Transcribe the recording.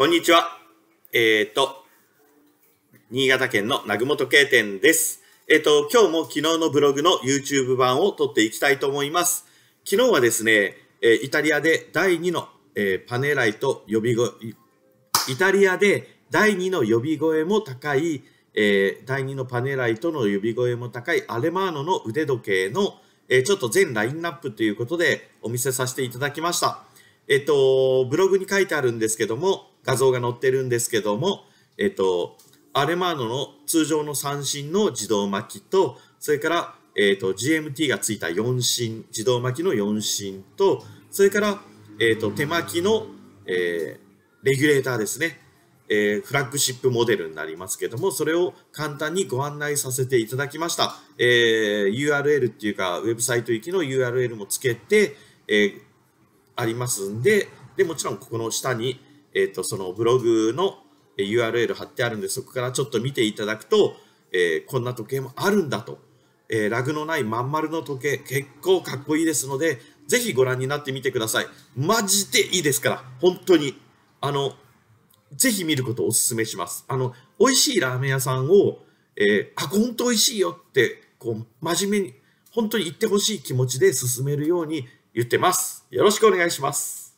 こんにちは。えっ、ー、と、新潟県の南雲時計店です。えっ、ー、と、今日も昨日のブログの YouTube 版を撮っていきたいと思います。昨日はですね、えイタリアで第2の、えパネライト呼び声、イタリアで第2の呼び声も高い、えー、第2のパネライトの呼び声も高いアレマーノの腕時計の、えー、ちょっと全ラインナップということでお見せさせていただきました。えっ、ー、と、ブログに書いてあるんですけども、画像が載ってるんですけども、えっと、アレマーノの通常の三振の自動巻きと、それから、えっと、GMT がついた四振、自動巻きの四振と、それから、えっと、手巻きの、えー、レギュレーターですね。えー、フラッグシップモデルになりますけども、それを簡単にご案内させていただきました。えー、URL っていうか、ウェブサイト行きの URL もつけて、えー、ありますんで、で、もちろんここの下に、えっ、ー、と、そのブログの URL 貼ってあるんで、そこからちょっと見ていただくと、えー、こんな時計もあるんだと。えー、ラグのないまん丸の時計、結構かっこいいですので、ぜひご覧になってみてください。マジでいいですから、本当に。あの、ぜひ見ることをお勧めします。あの、美味しいラーメン屋さんを、えー、あ、本当美味しいよって、こう、真面目に、本当に言ってほしい気持ちで進めるように言ってます。よろしくお願いします。